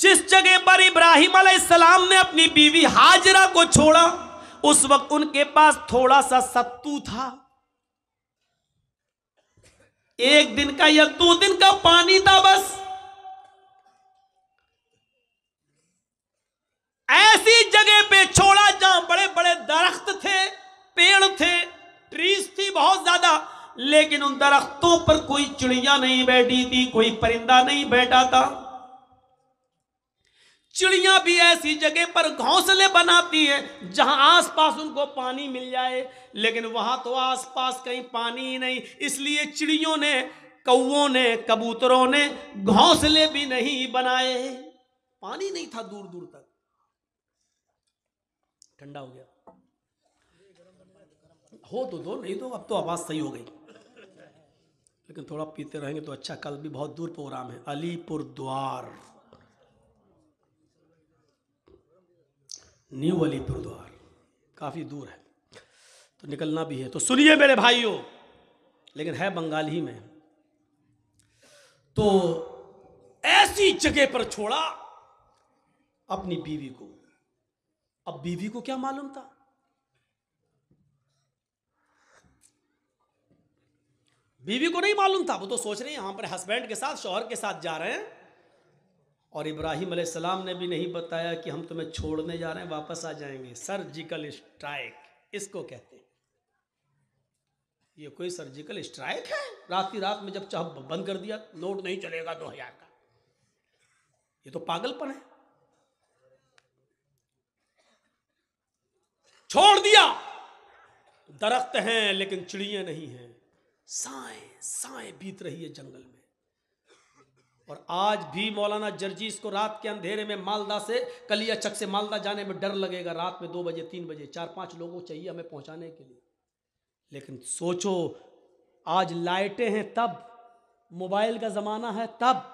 जिस जगह पर इब्राहिम सलाम ने अपनी बीवी हाजरा को छोड़ा उस वक्त उनके पास थोड़ा सा सत्तू था एक दिन का या दो दिन का पानी था बस ऐसी जगह पे छोड़ा जहां बड़े बड़े दरख्त थे पेड़ थे ट्रीज थी बहुत ज्यादा लेकिन उन दरख्तों पर कोई चिड़िया नहीं बैठी थी कोई परिंदा नहीं बैठा था चिड़िया भी ऐसी जगह पर घोंसले बनाती हैं जहां आसपास उनको पानी मिल जाए लेकिन वहां तो आसपास कहीं पानी ही नहीं इसलिए चिड़ियों ने कौओ ने कबूतरों ने घोंसले भी नहीं बनाए पानी नहीं था दूर दूर तक ठंडा हो गया हो तो दो नहीं तो अब तो आवाज़ सही हो गई लेकिन थोड़ा पीते रहेंगे तो अच्छा कल भी बहुत दूर प्रोग्राम है अलीपुर द्वार न्यू अलीपुर गुरुद्वार काफ़ी दूर है तो निकलना भी है तो सुनिए मेरे भाइयों लेकिन है बंगाल ही में तो ऐसी जगह पर छोड़ा अपनी बीवी को अब बीवी को क्या मालूम था बीवी को नहीं मालूम था वो तो सोच रहे है यहां पर हस्बैंड के साथ शोहर के साथ जा रहे हैं और इब्राहिम सलाम ने भी नहीं बताया कि हम तुम्हें छोड़ने जा रहे हैं वापस आ जाएंगे सर्जिकल स्ट्राइक इसको कहते हैं ये कोई सर्जिकल स्ट्राइक है रात की रात में जब चाह बंद कर दिया नोट नहीं चलेगा दो हजार का ये तो पागलपन है छोड़ दिया दरख्त हैं लेकिन चिड़िया नहीं हैं साए साए बीत रही है जंगल में और आज भी मौलाना जर्जीस को रात के अंधेरे में मालदा से कलिया चक से मालदा जाने में डर लगेगा रात में दो बजे तीन बजे चार पांच लोगों चाहिए हमें पहुंचाने के लिए लेकिन सोचो आज लाइटें हैं तब मोबाइल का ज़माना है तब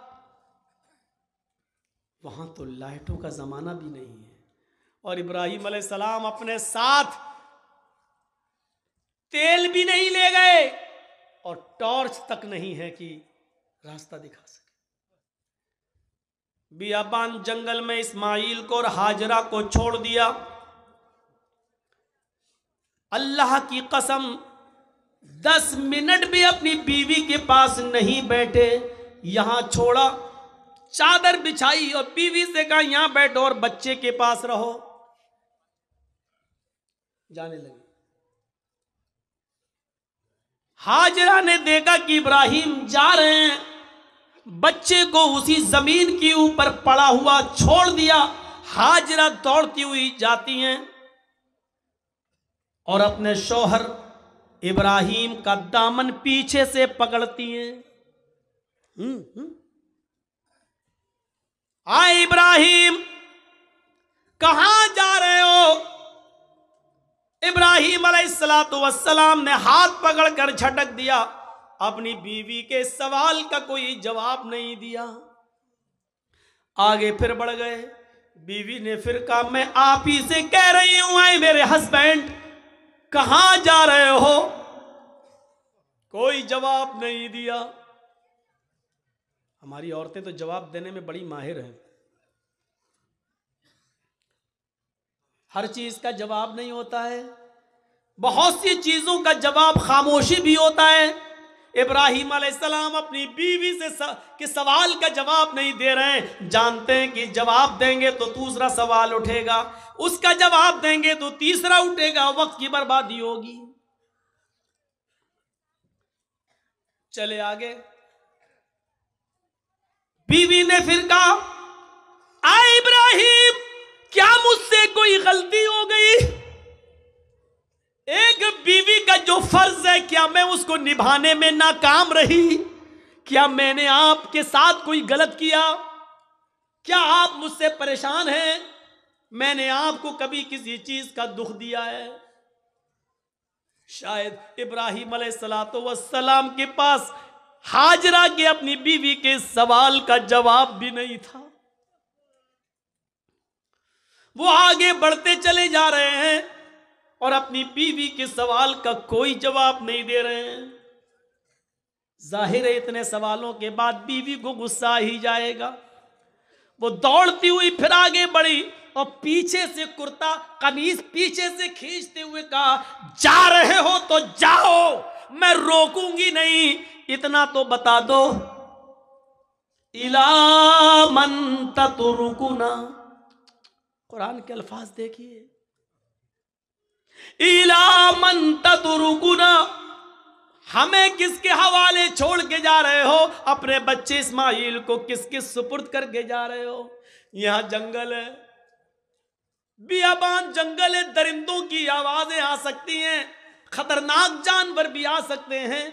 वहाँ तो लाइटों का ज़माना भी नहीं है और इब्राहिम सलाम अपने साथ तेल भी नहीं ले गए और टॉर्च तक नहीं है कि रास्ता दिखा सके बियाबान जंगल में इस्माइल को और हाजरा को छोड़ दिया अल्लाह की कसम दस मिनट भी अपनी बीवी के पास नहीं बैठे यहां छोड़ा चादर बिछाई और बीवी से कहा यहां बैठो और बच्चे के पास रहो जाने लगे हाजरा ने देखा कि इब्राहिम जा रहे हैं बच्चे को उसी जमीन के ऊपर पड़ा हुआ छोड़ दिया हाजरा दौड़ती हुई जाती हैं और अपने शोहर इब्राहिम का दामन पीछे से पकड़ती हैं हम्म, हम्म। आए इब्राहिम कहा जा रहे हो इब्राहिम सलात वसलाम ने हाथ पकड़कर झटक दिया अपनी बीवी के सवाल का कोई जवाब नहीं दिया आगे फिर बढ़ गए बीवी ने फिर कहा मैं आप ही से कह रही हूं आई मेरे हस्बैंड कहा जा रहे हो कोई जवाब नहीं दिया हमारी औरतें तो जवाब देने में बड़ी माहिर हैं हर चीज का जवाब नहीं होता है बहुत सी चीजों का जवाब खामोशी भी होता है इब्राहिम सलाम अपनी बीवी से सव... के सवाल का जवाब नहीं दे रहे हैं जानते हैं कि जवाब देंगे तो दूसरा सवाल उठेगा उसका जवाब देंगे तो तीसरा उठेगा वक्त की बर्बादी होगी चले आगे बीवी ने फिर कहा आए इब्राहिम क्या मुझसे कोई गलती हो गई एक बीवी का को निभाने में नाकाम रही क्या मैंने आपके साथ कोई गलत किया क्या आप मुझसे परेशान हैं मैंने आपको कभी किसी चीज का दुख दिया है शायद इब्राहिम सलाम के पास हाजरा के अपनी बीवी के सवाल का जवाब भी नहीं था वो आगे बढ़ते चले जा रहे हैं और अपनी बीवी के सवाल का कोई जवाब नहीं दे रहे हैं जाहिर है इतने सवालों के बाद बीवी को गुस्सा ही जाएगा वो दौड़ती हुई फिर आगे बढ़ी और पीछे से कुर्ता कमीज पीछे से खींचते हुए कहा जा रहे हो तो जाओ मैं रोकूंगी नहीं इतना तो बता दो इला मन तुरुकुना कुरान के अल्फाज देखिए इला मन हमें किसके हवाले छोड़ के जा रहे हो अपने बच्चे इस्माइल को किसके सुपुर्द करके जा रहे हो यहां जंगल है बियाबान जंगल है दरिंदों की आवाजें आ सकती हैं खतरनाक जानवर भी आ सकते हैं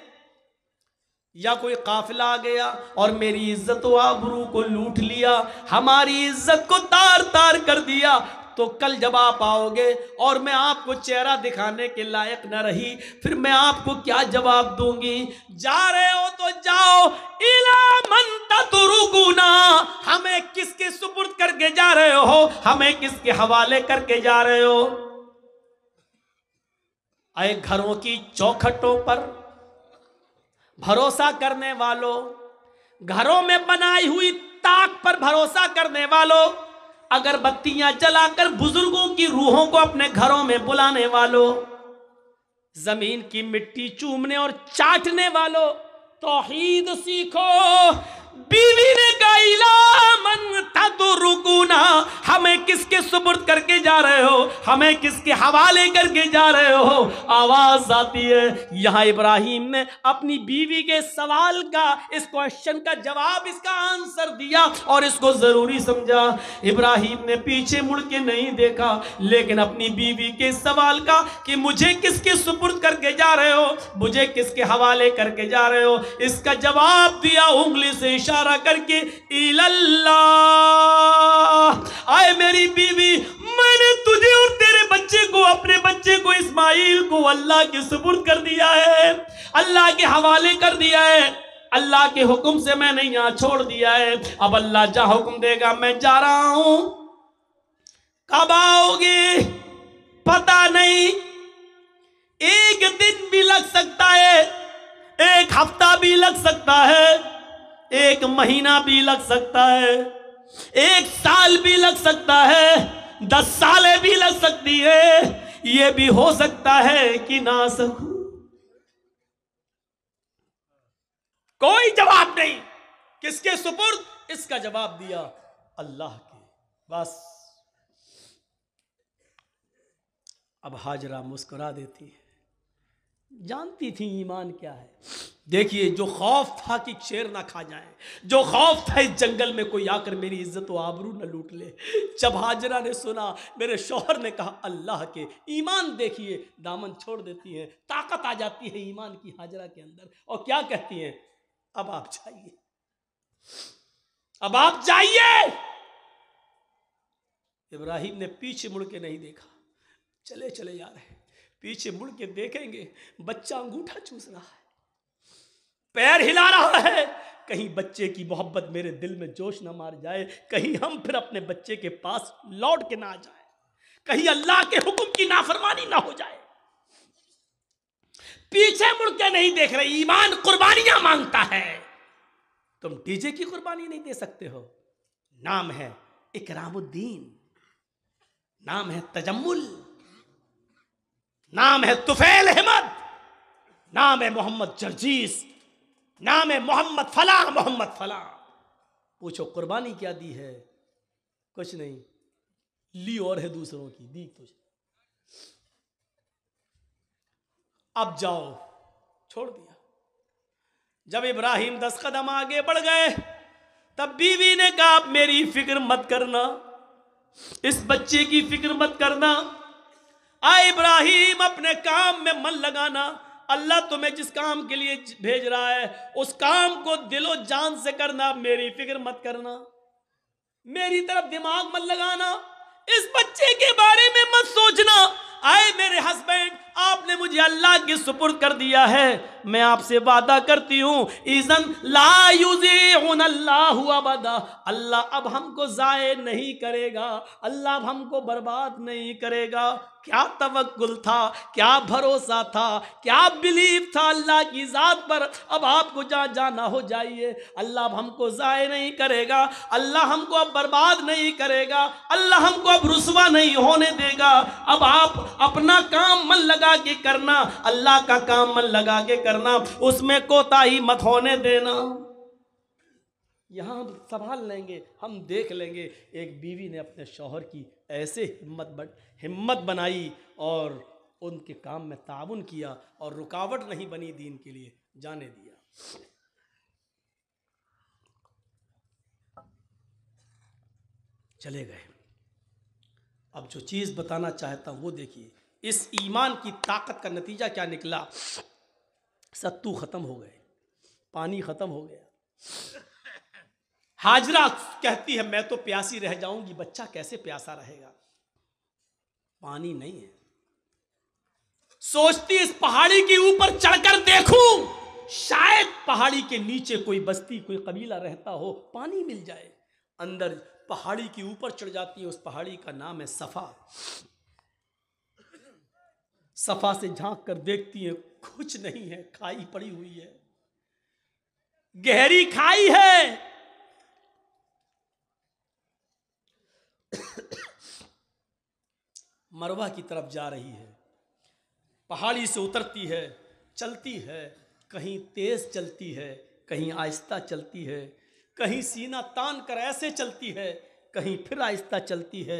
या कोई काफिला आ गया और मेरी इज्जत आबरू को लूट लिया हमारी इज्जत को तार तार कर दिया तो कल जब आप आओगे और मैं आपको चेहरा दिखाने के लायक न रही फिर मैं आपको क्या जवाब दूंगी जा रहे हो तो जाओ इला मन तुरुगुना हमें किसके सुपुर्द करके जा रहे हो हमें किसके हवाले करके जा रहे हो आए घरों की चौखटों पर भरोसा करने वालों घरों में बनाई हुई ताक पर भरोसा करने वालों अगरबत्तियां जलाकर बुजुर्गों की रूहों को अपने घरों में बुलाने वालों जमीन की मिट्टी चूमने और चाटने वालों तोहीद सीखो बीवी ने हमें किसके सुपुर्द करके जा रहे हो हमें किसके हवाले करके जा रहे हो आवाज आती है यहां इब्राहिम ने अपनी बीवी के सवाल का इस क्वेश्चन का जवाब इसका आंसर दिया और इसको जरूरी समझा इब्राहिम ने पीछे मुड़ के नहीं देखा लेकिन अपनी बीवी के सवाल का कि मुझे किसके सुपुर्द करके जा रहे हो मुझे किसके हवाले करके जा रहे हो इसका जवाब दिया उंगली से इशारा करके आए मेरी बीवी मैंने तुझे और तेरे बच्चे को अपने बच्चे को इस्माइल को अल्लाह के सुपुर्द कर दिया है अल्लाह के हवाले कर दिया है अल्लाह के हुक्म से मैंने यहां छोड़ दिया है अब अल्लाह जा हुक्म देगा मैं जा रहा हूं कब आओगे पता नहीं एक दिन भी लग सकता है एक हफ्ता भी लग सकता है एक महीना भी लग सकता है एक साल भी लग सकता है दस साल भी लग सकती है ये भी हो सकता है कि ना सकू कोई जवाब नहीं किसके सुपुर्द इसका जवाब दिया अल्लाह के बस अब हाजरा मुस्कुरा देती है जानती थी ईमान क्या है देखिए जो खौफ था कि शेर ना खा जाए जो खौफ था इस जंगल में कोई आकर मेरी इज्जत व आबरू न लूट ले जब हाजरा ने सुना मेरे शोहर ने कहा अल्लाह के ईमान देखिए दामन छोड़ देती हैं ताकत आ जाती है ईमान की हाजरा के अंदर और क्या कहती हैं अब आप जाइए अब आप जाइए इब्राहिम ने पीछे मुड़ के नहीं देखा चले चले जा रहे पीछे मुड़ के देखेंगे बच्चा अंगूठा चूस रहा है पैर हिला रहा है कहीं बच्चे की मोहब्बत मेरे दिल में जोश ना मार जाए कहीं हम फिर अपने बच्चे के पास लौट के ना आ जाए कहीं अल्लाह के हुक्म की नाफरमानी ना हो जाए पीछे मुड़ के नहीं देख रहे ईमान कुर्बानियां मांगता है तुम डीजे की कुर्बानी नहीं दे सकते हो नाम है इकरामुद्दीन नाम है तजम्मुल नाम है तुफेल अहमद नाम है मोहम्मद जर्जीस नाम है मोहम्मद फला मोहम्मद फला पूछो कुर्बानी क्या दी है कुछ नहीं ली और है दूसरों की दी कुछ अब जाओ छोड़ दिया जब इब्राहिम दस कदम आगे बढ़ गए तब बीवी ने कहा आप मेरी फिक्र मत करना इस बच्चे की फिक्र मत करना आ इब्राहिम अपने काम में मन लगाना अल्लाह तुम्हें जिस काम के लिए भेज रहा है उस काम को दिलो जान से करना मेरी फिक्र मत करना मेरी तरफ दिमाग मत लगाना इस बच्चे के बारे में मत सोचना आए मेरे हस्बैंड आपने मुझे अल्लाह के सुपुर्द कर दिया है मैं आपसे वादा करती हूँ ईजन लाबदा अल्लाह अब हमको ज़ाय नहीं करेगा अल्लाह अब हमको बर्बाद नहीं करेगा क्या तवक्ल था क्या भरोसा था क्या बिलीफ था अल्लाह की ज़ात पर अब आपको जहाँ जाना हो जाइए अल्लाह अब हमको ज़ाय नहीं करेगा अल्लाह हमको अब बर्बाद नहीं करेगा अल्लाह हमको अब रुसवा नहीं होने देगा अब आप अपना काम मन लगा लगा के करना अल्लाह का काम मन लगा के करना उसमें कोताही मत होने देना यहां हम संभाल लेंगे हम देख लेंगे एक बीवी ने अपने शोहर की ऐसे हिम्मत बन हिम्मत बनाई और उनके काम में ताउन किया और रुकावट नहीं बनी दीन के लिए जाने दिया चले गए अब जो चीज़ बताना चाहता हूं वो देखिए इस ईमान की ताकत का नतीजा क्या निकला सत्तू ख़त्म हो गए पानी ख़त्म हो गया हाजरा कहती है मैं तो प्यासी रह जाऊंगी बच्चा कैसे प्यासा रहेगा पानी नहीं है सोचती इस पहाड़ी के ऊपर चढ़कर देखूं शायद पहाड़ी के नीचे कोई बस्ती कोई कबीला रहता हो पानी मिल जाए अंदर पहाड़ी के ऊपर चढ़ जाती है उस पहाड़ी का नाम है सफ़ा सफा से झांक कर देखती है कुछ नहीं है खाई पड़ी हुई है गहरी खाई है मरवा की तरफ जा रही है पहाड़ी से उतरती है चलती है कहीं तेज चलती है कहीं आहिस्ता चलती है कहीं सीना तान कर ऐसे चलती है कहीं फिर आहिस्ता चलती है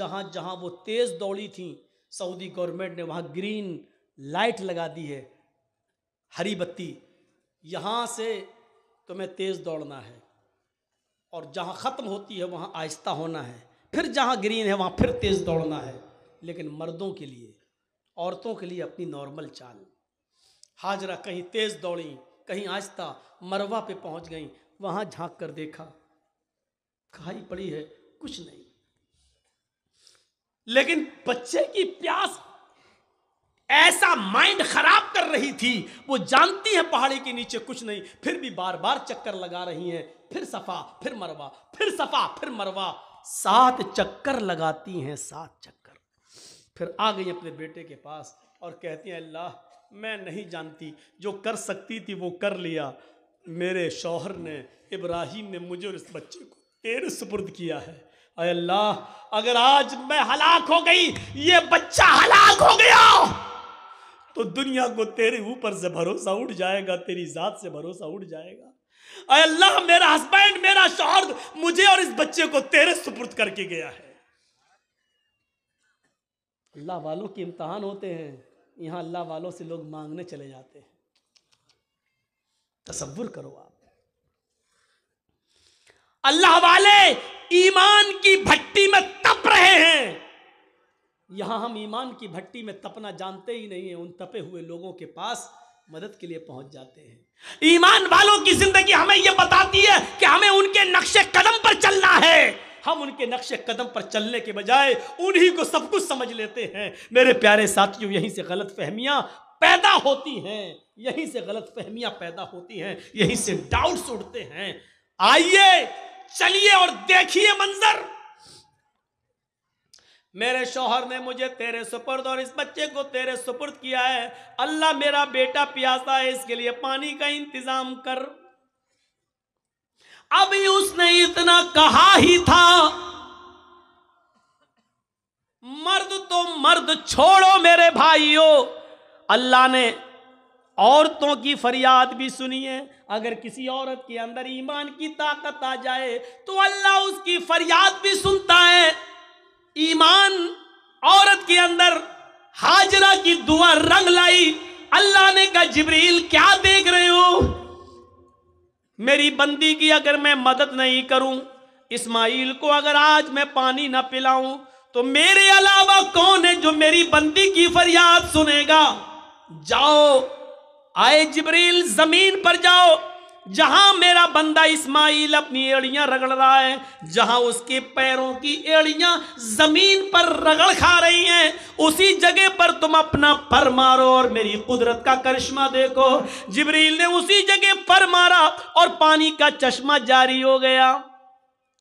जहां जहां वो तेज़ दौड़ी थी सऊदी गवर्नमेंट ने वहाँ ग्रीन लाइट लगा दी है हरी बत्ती यहाँ से तुम्हें तेज़ दौड़ना है और जहाँ ख़त्म होती है वहाँ आहिस्ता होना है फिर जहाँ ग्रीन है वहाँ फिर तेज़ दौड़ना है लेकिन मर्दों के लिए औरतों के लिए अपनी नॉर्मल चाल हाजरा कहीं तेज़ दौड़ी कहीं आहिस्ता मरवा पे पहुँच गई वहाँ झांक कर देखा खाई पड़ी है कुछ नहीं लेकिन बच्चे की प्यास ऐसा माइंड खराब कर रही थी वो जानती है पहाड़ी के नीचे कुछ नहीं फिर भी बार बार चक्कर लगा रही हैं फिर सफा फिर मरवा फिर सफा फिर मरवा सात चक्कर लगाती हैं सात चक्कर फिर आ गई अपने बेटे के पास और कहती हैं अल्लाह मैं नहीं जानती जो कर सकती थी वो कर लिया मेरे शौहर ने इब्राहिम ने मुझे और इस बच्चे को तेरे सुपुर्द किया है अल्लाह अगर आज मैं हलाक हो गई ये बच्चा हलाक हो गया तो दुनिया को तेरे ऊपर से भरोसा उठ जाएगा तेरी जात से भरोसा उठ जाएगा अल्लाह मेरा हस्बैंड मेरा शोहर मुझे और इस बच्चे को तेरे सुपुर्द करके गया है अल्लाह वालों के इम्तहान होते हैं यहां अल्लाह वालों से लोग मांगने चले जाते हैं तस्वुर करो आप अल्लाह वाले ईमान की भट्टी में तप रहे हैं यहां हम ईमान की भट्टी में तपना जानते ही नहीं है उन तपे हुए लोगों के पास मदद के लिए पहुंच जाते हैं ईमान वालों की जिंदगी हमें यह बताती है कि हमें उनके नक्शे कदम पर चलना है हम उनके नक्शे कदम पर चलने के बजाय उन्हीं को सब कुछ समझ लेते हैं मेरे प्यारे साथियों यहीं से गलत फहमियां पैदा होती हैं यहीं से गलत फहमियां पैदा होती हैं यहीं से डाउट्स उठते हैं आइए चलिए और देखिए मंजर मेरे शोहर ने मुझे तेरे सुपुर्द और इस बच्चे को तेरे सुपुर्द किया है अल्लाह मेरा बेटा प्यासा है इसके लिए पानी का इंतजाम कर अभी उसने इतना कहा ही था मर्द तो मर्द छोड़ो मेरे भाइयों अल्लाह ने औरतों की फरियाद भी सुनिए अगर किसी औरत के अंदर ईमान की ताकत आ जाए तो अल्लाह उसकी फरियाद भी सुनता है ईमान औरत के अंदर हाजरा की दुआ रंग लाई अल्लाह ने कहा जिब्रील क्या देख रहे हो मेरी बंदी की अगर मैं मदद नहीं करूं इस्माइल को अगर आज मैं पानी ना पिलाऊं तो मेरे अलावा कौन है जो मेरी बंदी की फरियाद सुनेगा जाओ आए जबरील जमीन पर जाओ जहां मेरा बंदा इस्माइल अपनी एड़ियां रगड़ रहा है जहां उसके पैरों की एड़ियां जमीन पर रगड़ खा रही हैं उसी जगह पर तुम अपना पर मारो और मेरी कुदरत का करिश्मा देखो जिबरील ने उसी जगह पर मारा और पानी का चश्मा जारी हो गया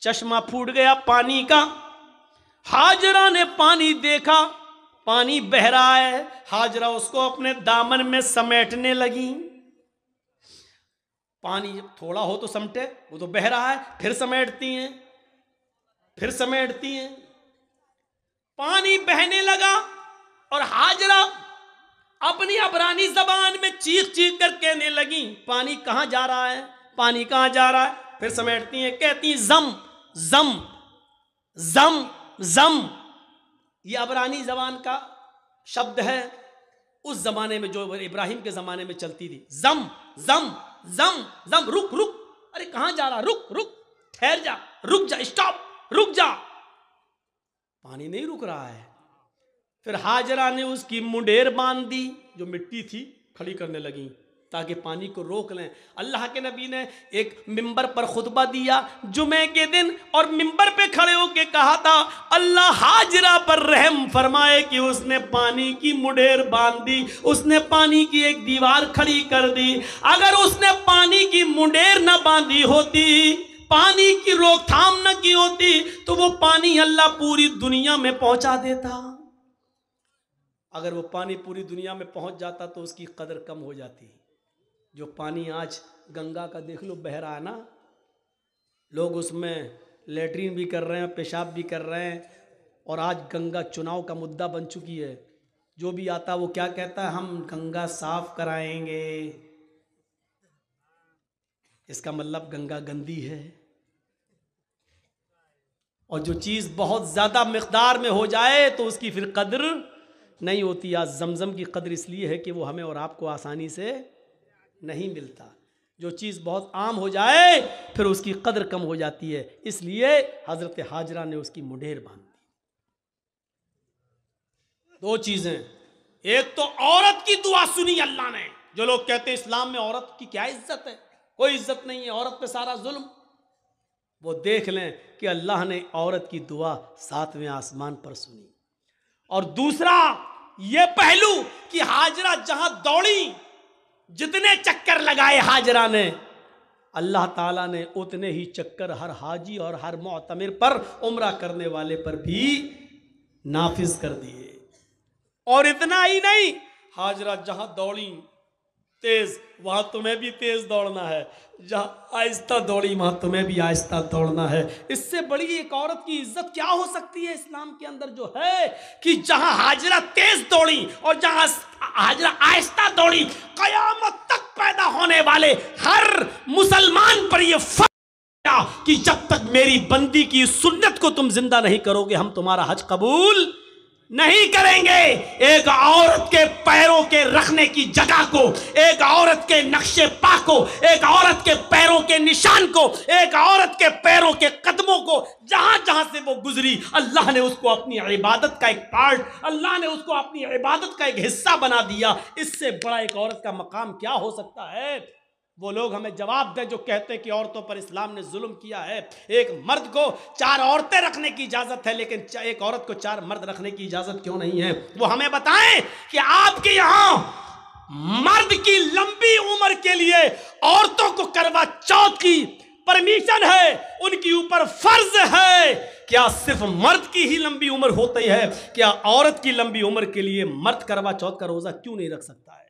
चश्मा फूट गया पानी का हाजरा ने पानी देखा पानी बह रहा है हाजरा उसको अपने दामन में समेटने लगी पानी थोड़ा हो तो समटे वो तो बह रहा है फिर समेटती हैं फिर समेटती हैं पानी बहने लगा और हाजरा अपनी अबरानी जबान में चीख चीख कर कहने लगी पानी कहां जा रहा है पानी कहां जा रहा है फिर समेटती हैं कहती जम जम जम जम ये अबरानी जबान का शब्द है उस जमाने में जो इब्राहिम के जमाने में चलती थी जम जम जम जम रुक रुक अरे कहां जा रहा रुक रुक ठहर जा रुक जा स्टॉप रुक जा पानी नहीं रुक रहा है फिर हाजरा ने उसकी मुंडेर बांध दी जो मिट्टी थी खड़ी करने लगी ताकि पानी को रोक लें अल्लाह के नबी ने एक मिंबर पर खुतबा दिया जुमे के दिन और मिंबर पे खड़े होके कहा था अल्लाह हाजरा पर रहम फरमाए कि उसने पानी की मुडेर बांध दी उसने पानी की एक दीवार खड़ी कर दी अगर उसने पानी की मुंडेर ना बांधी होती पानी की रोकथाम न की होती तो वो पानी अल्लाह पूरी दुनिया में पहुंचा देता अगर वो पानी पूरी दुनिया में पहुंच जाता तो उसकी कदर कम हो जाती जो पानी आज गंगा का देख लो बह रहा है ना लोग उसमें लेटरिन भी कर रहे हैं पेशाब भी कर रहे हैं और आज गंगा चुनाव का मुद्दा बन चुकी है जो भी आता वो क्या कहता है हम गंगा साफ कराएंगे इसका मतलब गंगा गंदी है और जो चीज़ बहुत ज़्यादा मकदार में हो जाए तो उसकी फिर कदर नहीं होती आज जमज़म की कदर इसलिए है कि वो हमें और आपको आसानी से नहीं मिलता जो चीज़ बहुत आम हो जाए फिर उसकी कदर कम हो जाती है इसलिए हज़रत हाजरा ने उसकी मुढेर बांध दी दो चीज़ें एक तो औरत की दुआ सुनी अल्लाह ने जो लोग कहते हैं इस्लाम में औरत की क्या इज्जत है कोई इज्जत नहीं है औरत पे सारा जुल्म वो देख लें कि अल्लाह ने औरत की दुआ सातवें आसमान पर सुनी और दूसरा ये पहलू कि हाजरा जहां दौड़ी जितने चक्कर लगाए हाजरा ने अल्लाह ताला ने उतने ही चक्कर हर हाजी और हर मोतमिर पर उम्र करने वाले पर भी नाफिज कर दिए और इतना ही नहीं हाजरा जहां दौड़ी तेज वहां तुम्हें भी तेज दौड़ना है जहां आहिस्ता दौड़ी वहां तुम्हें भी आहिस्ता दौड़ना है इससे बड़ी एक औरत की इज्जत क्या हो सकती है इस्लाम के अंदर जो है कि जहां हाजरा तेज दौड़ी और जहां आज आहिस्ता दौड़ी कयामत तक पैदा होने वाले हर मुसलमान पर यह फर्क कि जब तक मेरी बंदी की सुन्नत को तुम जिंदा नहीं करोगे हम तुम्हारा हज कबूल नहीं करेंगे एक औरत के पैरों के रखने की जगह को एक औरत के नक्शे पा को एक औरत के पैरों के निशान को एक औरत के पैरों के कदमों को जहां जहां से वो गुजरी अल्लाह ने उसको अपनी इबादत का एक पार्ट अल्लाह ने उसको अपनी इबादत का एक हिस्सा बना दिया इससे बड़ा एक औरत का मकाम क्या हो सकता है वो लोग हमें जवाब दें जो कहते हैं कि औरतों पर इस्लाम ने जुल्म किया है एक मर्द को चार औरतें रखने की इजाज़त है लेकिन एक औरत को चार मर्द रखने की इजाज़त क्यों नहीं है वो हमें बताएं कि आपके यहां मर्द की लंबी उम्र के लिए औरतों को करवा चौथ की परमिशन है उनके ऊपर फर्ज है क्या सिर्फ मर्द की ही लंबी उम्र होती है क्या औरत की लंबी उम्र के लिए मर्द करवा चौथ का रोज़ा क्यों नहीं रख सकता है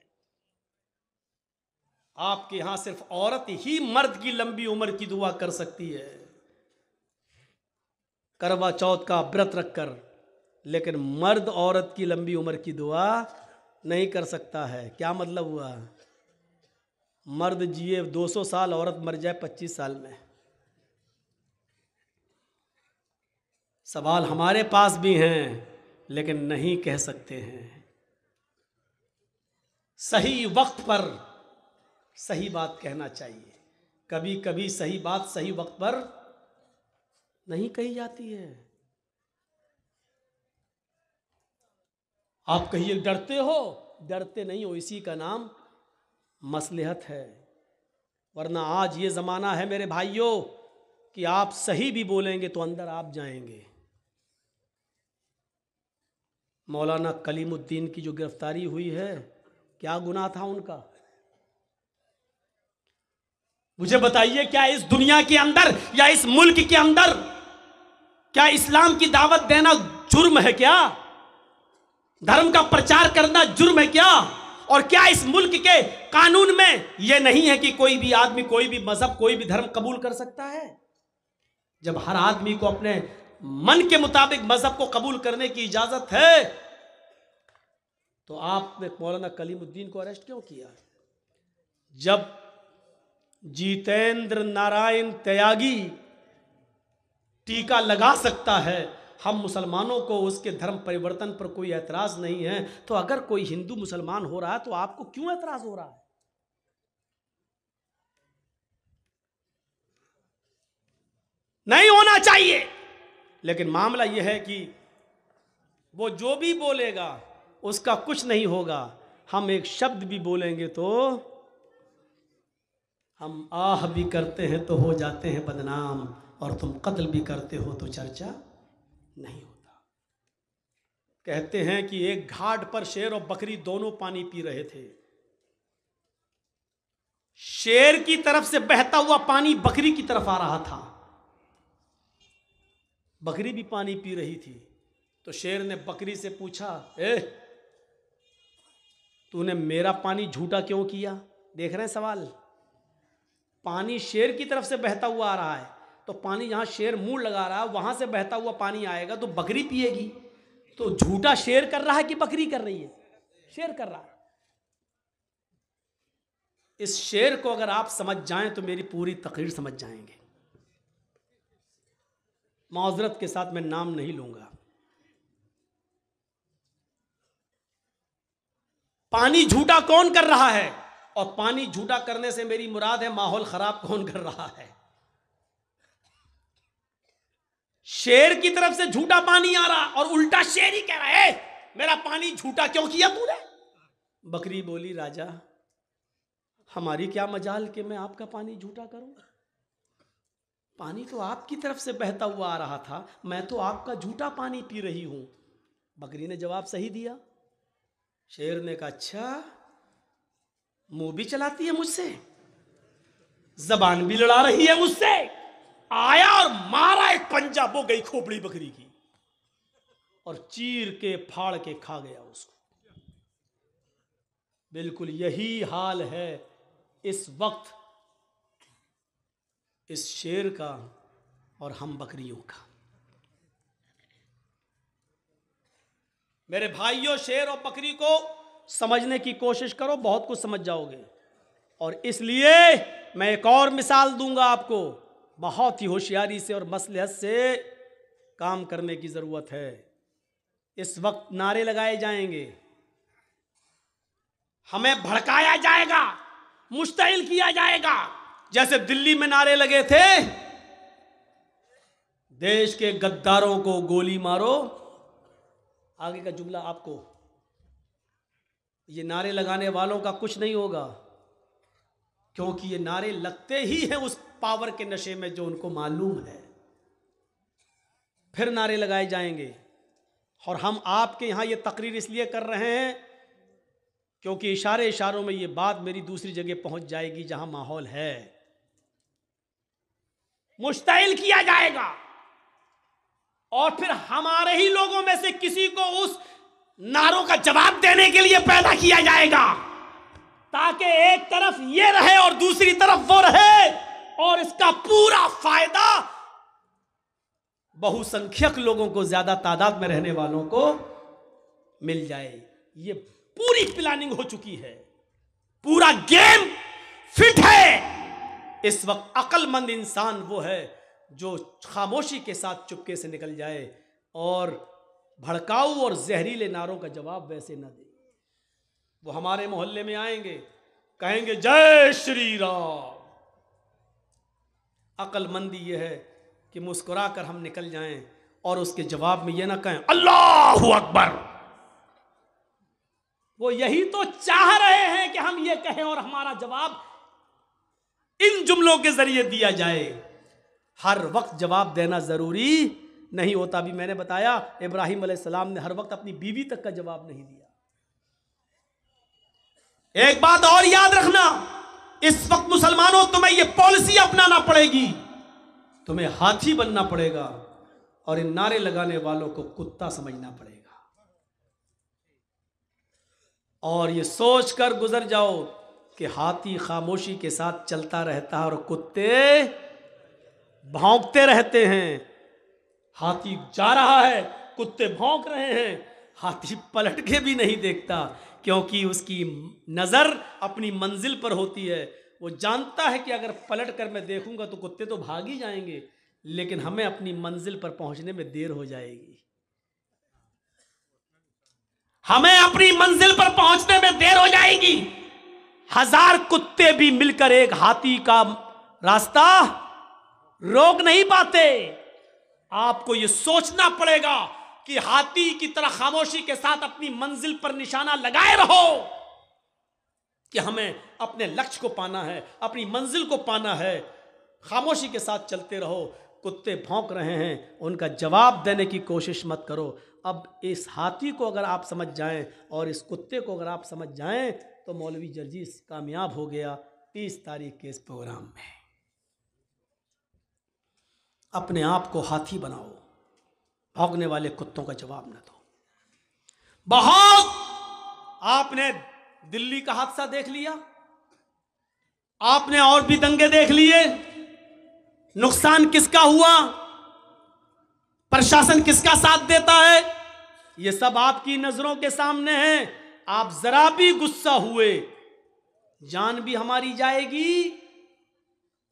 आपके यहां सिर्फ औरत ही मर्द की लंबी उम्र की दुआ कर सकती है करवा चौथ का व्रत रखकर लेकिन मर्द औरत की लंबी उम्र की दुआ नहीं कर सकता है क्या मतलब हुआ मर्द जिए 200 साल औरत मर जाए 25 साल में सवाल हमारे पास भी हैं लेकिन नहीं कह सकते हैं सही वक्त पर सही बात कहना चाहिए कभी कभी सही बात सही वक्त पर नहीं कही जाती है आप कहिए डरते हो डरते नहीं हो इसी का नाम मसलहत है वरना आज ये ज़माना है मेरे भाइयों कि आप सही भी बोलेंगे तो अंदर आप जाएंगे मौलाना कलीमुद्दीन की जो गिरफ्तारी हुई है क्या गुनाह था उनका मुझे बताइए क्या इस दुनिया के अंदर या इस मुल्क के अंदर क्या इस्लाम की दावत देना जुर्म है क्या धर्म का प्रचार करना जुर्म है क्या और क्या इस मुल्क के कानून में यह नहीं है कि कोई भी आदमी कोई भी मजहब कोई भी धर्म कबूल कर सकता है जब हर आदमी को अपने मन के मुताबिक मजहब को कबूल करने की इजाजत है तो आपने मौलाना कलीमुद्दीन को अरेस्ट क्यों किया जब जितेंद्र नारायण त्यागी टीका लगा सकता है हम मुसलमानों को उसके धर्म परिवर्तन पर कोई एतराज़ नहीं है तो अगर कोई हिंदू मुसलमान हो रहा है तो आपको क्यों ऐतराज हो रहा है नहीं होना चाहिए लेकिन मामला यह है कि वो जो भी बोलेगा उसका कुछ नहीं होगा हम एक शब्द भी बोलेंगे तो हम आह भी करते हैं तो हो जाते हैं बदनाम और तुम कत्ल भी करते हो तो चर्चा नहीं होता कहते हैं कि एक घाट पर शेर और बकरी दोनों पानी पी रहे थे शेर की तरफ से बहता हुआ पानी बकरी की तरफ आ रहा था बकरी भी पानी पी रही थी तो शेर ने बकरी से पूछा ए तूने मेरा पानी झूठा क्यों किया देख रहे हैं सवाल पानी शेर की तरफ से बहता हुआ आ रहा है तो पानी जहाँ शेर मुंह लगा रहा है वहाँ से बहता हुआ पानी आएगा तो बकरी पिएगी तो झूठा शेर कर रहा है कि बकरी कर रही है शेर कर रहा है इस शेर को अगर आप समझ जाएं तो मेरी पूरी तकरीर समझ जाएंगे माजरत के साथ मैं नाम नहीं लूंगा पानी झूठा कौन कर रहा है और पानी झूठा करने से मेरी मुराद है माहौल खराब कौन कर रहा है शेर की तरफ से झूठा पानी आ रहा और उल्टा शेर ही कह रहा है मेरा पानी झूठा क्यों किया तूने बकरी बोली राजा हमारी क्या मजाल कि मैं आपका पानी झूठा करूं पानी तो आपकी तरफ से बहता हुआ आ रहा था मैं तो आपका झूठा पानी पी रही हूं बकरी ने जवाब सही दिया शेर ने कहा अच्छा मुंह भी चलाती है मुझसे जबान भी लड़ा रही है मुझसे आया और मारा एक पंजा वो गई खोपड़ी बकरी की और चीर के फाड़ के खा गया उसको बिल्कुल यही हाल है इस वक्त इस शेर का और हम बकरियों का मेरे भाइयों शेर और बकरी को समझने की कोशिश करो बहुत कुछ समझ जाओगे और इसलिए मैं एक और मिसाल दूंगा आपको बहुत ही होशियारी से और मसलहत से काम करने की ज़रूरत है इस वक्त नारे लगाए जाएंगे हमें भड़काया जाएगा मुश्तिल किया जाएगा जैसे दिल्ली में नारे लगे थे देश के गद्दारों को गोली मारो आगे का जुमला आपको ये नारे लगाने वालों का कुछ नहीं होगा क्योंकि ये नारे लगते ही हैं उस पावर के नशे में जो उनको मालूम है फिर नारे लगाए जाएंगे और हम आपके यहां ये तकरीर इसलिए कर रहे हैं क्योंकि इशारे इशारों में ये बात मेरी दूसरी जगह पहुंच जाएगी जहां माहौल है मुश्तिल किया जाएगा और फिर हमारे ही लोगों में से किसी को उस नारों का जवाब देने के लिए पैदा किया जाएगा ताकि एक तरफ ये रहे और दूसरी तरफ वो रहे और इसका पूरा फायदा बहुसंख्यक लोगों को ज्यादा तादाद में रहने वालों को मिल जाए ये पूरी प्लानिंग हो चुकी है पूरा गेम फिट है इस वक्त अक्लमंद इंसान वो है जो खामोशी के साथ चुपके से निकल जाए और भड़काऊ और जहरीले नारों का जवाब वैसे न दे वो हमारे मोहल्ले में आएंगे कहेंगे जय श्री राम अक्लमंदी यह है कि मुस्कुरा कर हम निकल जाएं और उसके जवाब में यह ना कहें अल्लाह अकबर वो यही तो चाह रहे हैं कि हम ये कहें और हमारा जवाब इन जुमलों के जरिए दिया जाए हर वक्त जवाब देना जरूरी नहीं होता अभी मैंने बताया इब्राहिम सलाम ने हर वक्त अपनी बीवी तक का जवाब नहीं दिया एक बात और याद रखना इस वक्त मुसलमानों तुम्हें यह पॉलिसी अपनाना पड़ेगी तुम्हें हाथी बनना पड़ेगा और इन नारे लगाने वालों को कुत्ता समझना पड़ेगा और ये सोच कर गुजर जाओ कि हाथी खामोशी के साथ चलता रहता है और कुत्ते भौंकते रहते हैं हाथी जा रहा है कुत्ते भौंक रहे हैं हाथी पलट के भी नहीं देखता क्योंकि उसकी नज़र अपनी मंजिल पर होती है वो जानता है कि अगर पलट कर मैं देखूंगा तो कुत्ते तो भाग ही जाएंगे लेकिन हमें अपनी मंजिल पर पहुंचने में देर हो जाएगी हमें अपनी मंजिल पर पहुंचने में देर हो जाएगी हजार कुत्ते भी मिलकर एक हाथी का रास्ता रोक नहीं पाते आपको यह सोचना पड़ेगा कि हाथी की तरह खामोशी के साथ अपनी मंजिल पर निशाना लगाए रहो कि हमें अपने लक्ष्य को पाना है अपनी मंजिल को पाना है खामोशी के साथ चलते रहो कुत्ते भौंक रहे हैं उनका जवाब देने की कोशिश मत करो अब इस हाथी को अगर आप समझ जाएं और इस कुत्ते को अगर आप समझ जाएं तो मौलवी जर्जीस कामयाब हो गया तीस तारीख के इस प्रोग्राम में अपने आप को हाथी बनाओ भौंकने वाले कुत्तों का जवाब न दो बहुत आपने दिल्ली का हादसा देख लिया आपने और भी दंगे देख लिए नुकसान किसका हुआ प्रशासन किसका साथ देता है ये सब आपकी नजरों के सामने है आप जरा भी गुस्सा हुए जान भी हमारी जाएगी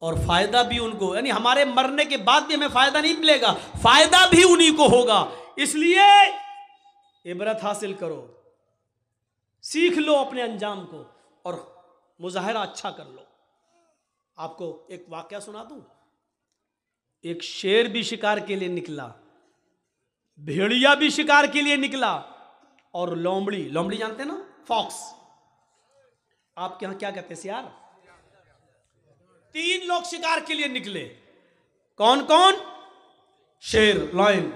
और फायदा भी उनको यानी हमारे मरने के बाद भी हमें फायदा नहीं मिलेगा फायदा भी उन्हीं को होगा इसलिए इबरत हासिल करो सीख लो अपने अंजाम को और मुजाहरा अच्छा कर लो आपको एक वाक्य सुना दू एक शेर भी शिकार के लिए निकला भेड़िया भी शिकार के लिए निकला और लोमड़ी लोमड़ी जानते ना फॉक्स आपके यहां क्या कहते हैं यार तीन लोग शिकार के लिए निकले कौन कौन शेर लॉयन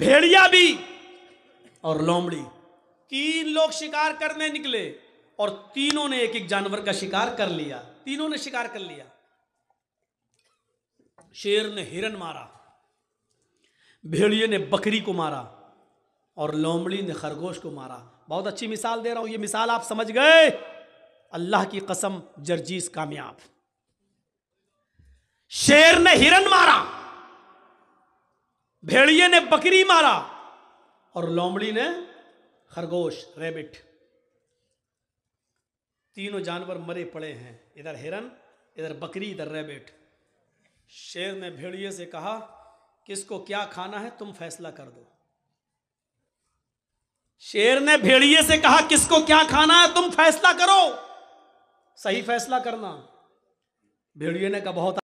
भेड़िया भी और लोमड़ी तीन लोग शिकार करने निकले और तीनों ने एक एक जानवर का शिकार कर लिया तीनों ने शिकार कर लिया शेर ने हिरन मारा भेड़िए ने बकरी को मारा और लोमड़ी ने खरगोश को मारा बहुत अच्छी मिसाल दे रहा हूं ये मिसाल आप समझ गए अल्लाह की कसम जर्जीज कामयाब शेर ने हिरन मारा भेड़िए ने बकरी मारा और लोमड़ी ने खरगोश रेबिट तीनों जानवर मरे पड़े हैं इधर हिरन इधर बकरी इधर रेबिट शेर ने भेड़िए से कहा किसको क्या खाना है तुम फैसला कर दो शेर ने भेड़िए से कहा किसको क्या खाना है तुम फैसला करो सही फैसला करना भेड़िए ने कहा बहुत